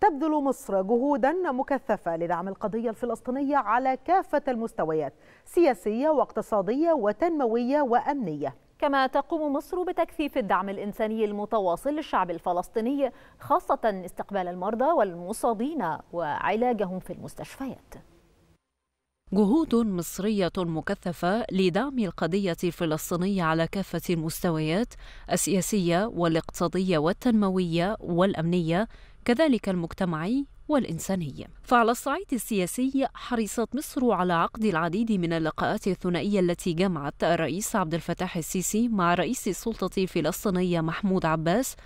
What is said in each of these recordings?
تبذل مصر جهودا مكثفة لدعم القضية الفلسطينية على كافة المستويات سياسية واقتصادية وتنموية وأمنية كما تقوم مصر بتكثيف الدعم الإنساني المتواصل للشعب الفلسطيني خاصة استقبال المرضى والمصابين وعلاجهم في المستشفيات جهود مصرية مكثفة لدعم القضية الفلسطينية على كافة المستويات السياسية والاقتصادية والتنموية والأمنية كذلك المجتمعي والإنسانية فعلى الصعيد السياسي حرصت مصر على عقد العديد من اللقاءات الثنائية التي جمعت الرئيس عبد الفتاح السيسي مع رئيس السلطة الفلسطينية محمود عباس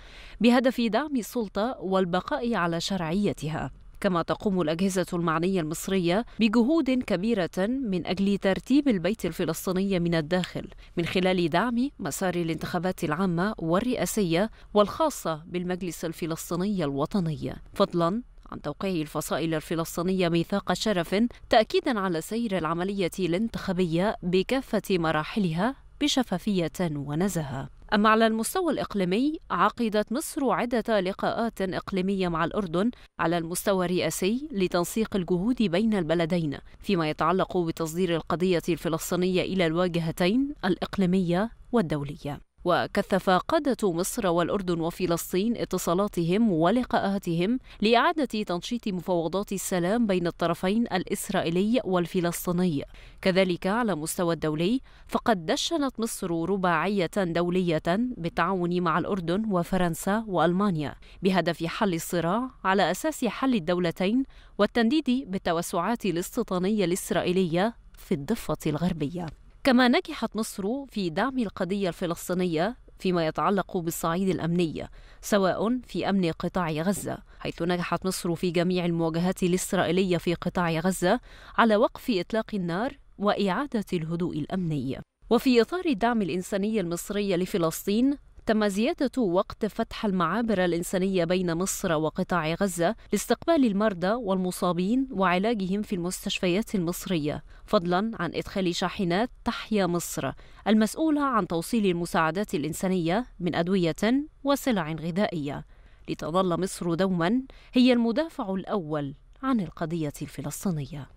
بهدف دعم السلطة والبقاء على شرعيتها كما تقوم الأجهزة المعنية المصرية بجهود كبيرة من أجل ترتيب البيت الفلسطيني من الداخل من خلال دعم مسار الانتخابات العامة والرئاسية والخاصة بالمجلس الفلسطيني الوطني فضلا عن توقيع الفصائل الفلسطينية ميثاق شرف تأكيدا على سير العملية الانتخابية بكافة مراحلها بشفافية ونزاهة. أما على المستوى الإقليمي عقدت مصر عدة لقاءات إقليمية مع الأردن على المستوى الرئاسي لتنسيق الجهود بين البلدين فيما يتعلق بتصدير القضية الفلسطينية إلى الواجهتين الإقليمية والدولية وكثف قادة مصر والأردن وفلسطين اتصالاتهم ولقاءاتهم لإعادة تنشيط مفاوضات السلام بين الطرفين الإسرائيلي والفلسطيني كذلك على مستوى الدولي فقد دشنت مصر رباعية دولية بالتعاون مع الأردن وفرنسا وألمانيا بهدف حل الصراع على أساس حل الدولتين والتنديد بالتوسعات الاستيطانية الإسرائيلية في الضفة الغربية كما نجحت مصر في دعم القضية الفلسطينية فيما يتعلق بالصعيد الأمني سواء في أمن قطاع غزة حيث نجحت مصر في جميع المواجهات الإسرائيلية في قطاع غزة على وقف إطلاق النار وإعادة الهدوء الأمني وفي إطار الدعم الإنساني المصري لفلسطين تم زيادة وقت فتح المعابر الإنسانية بين مصر وقطاع غزة لاستقبال المرضى والمصابين وعلاجهم في المستشفيات المصرية فضلا عن إدخال شاحنات تحيا مصر المسؤولة عن توصيل المساعدات الإنسانية من أدوية وسلع غذائية لتظل مصر دوما هي المدافع الأول عن القضية الفلسطينية